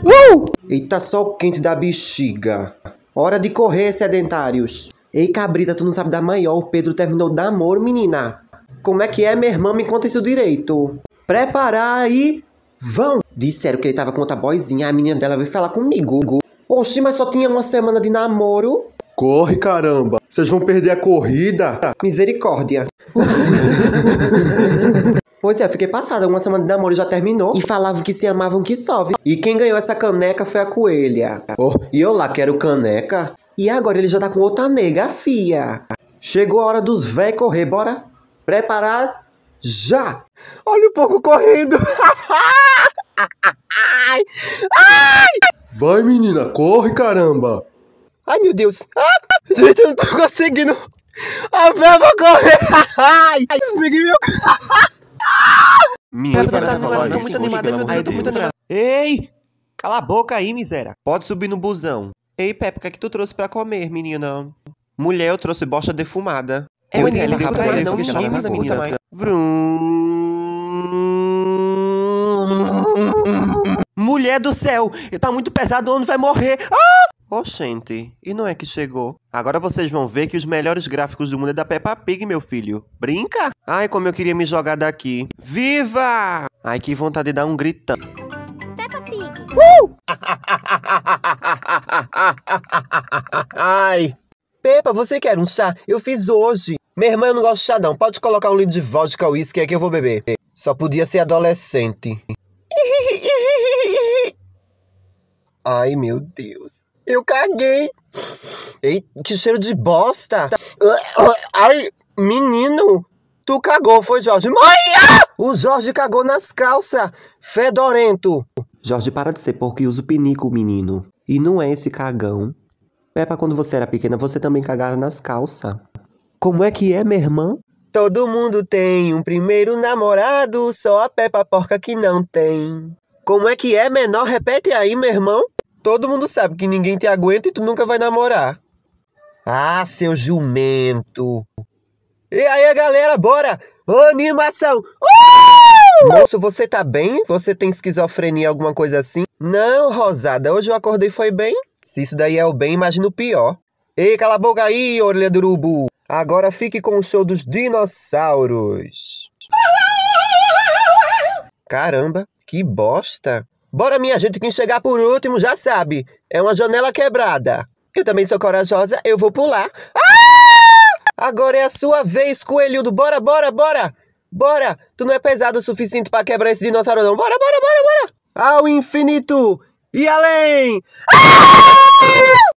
Uh! Eita sol quente da bexiga. Hora de correr, sedentários. Ei, cabrita, tu não sabe da maior. O Pedro terminou o namoro, menina. Como é que é, minha irmã? Me conta isso direito. Preparar e... Vão! Disseram que ele tava com outra boizinha. A menina dela veio falar comigo. Oxi, mas só tinha uma semana de namoro. Corre, caramba! Vocês vão perder a corrida! Misericórdia! Pois é, eu fiquei passada. Uma semana de namoro já terminou. E falavam que se amavam que sobe. E quem ganhou essa caneca foi a coelha. Oh, e eu lá quero caneca. E agora ele já tá com outra nega, fia. Chegou a hora dos véi correr, bora? Preparar? Já! Olha o pouco correndo! Ai! Ai! Vai, menina, corre, caramba! Ai, meu Deus! gente, eu não tô conseguindo! A véia vai correr! Ai! desligue meu... Minha tá muito animado, meu Deus, Ei! Cala a boca aí, miséria. Pode subir no busão. Ei, Pepe, o que é que tu trouxe pra comer, menina? Mulher, eu trouxe bosta defumada. É, pois é, menina, não me escuta aí, não me chama menina. Mulher do céu, tá muito pesado, o homem vai morrer. Ah! Oxente, e não é que chegou? Agora vocês vão ver que os melhores gráficos do mundo é da Peppa Pig, meu filho. Brinca? Ai, como eu queria me jogar daqui. Viva! Ai, que vontade de dar um gritão. Peppa Pig. Uh! Ai. Peppa, você quer um chá? Eu fiz hoje. Minha irmã, eu não gosto de chá não. Pode colocar um litro de vodka ou uísque aí é que eu vou beber. Só podia ser adolescente. Ai, meu Deus. Eu caguei. Ei, que cheiro de bosta. Ai, menino, tu cagou, foi Jorge. Mãe! O Jorge cagou nas calças, fedorento. Jorge, para de ser porco e usa o pinico, menino. E não é esse cagão. Peppa, quando você era pequena, você também cagava nas calças. Como é que é, minha irmã? Todo mundo tem um primeiro namorado, só a Peppa porca que não tem. Como é que é, menor? Repete aí, meu irmão. Todo mundo sabe que ninguém te aguenta e tu nunca vai namorar. Ah, seu jumento. E aí, galera, bora! Animação! Uh! Moço, você tá bem? Você tem esquizofrenia, alguma coisa assim? Não, Rosada, hoje eu acordei foi bem. Se isso daí é o bem, imagina o pior. Ei, cala a boca aí, orelha do urubu. Agora fique com o show dos dinossauros. Caramba, que bosta. Bora, minha gente, quem chegar por último já sabe. É uma janela quebrada. Eu também sou corajosa, eu vou pular. Ah! Agora é a sua vez, coelhudo. Bora, bora, bora! Bora! Tu não é pesado o suficiente para quebrar esse dinossauro, não. Bora, bora, bora, bora! Ao infinito e além! Ah!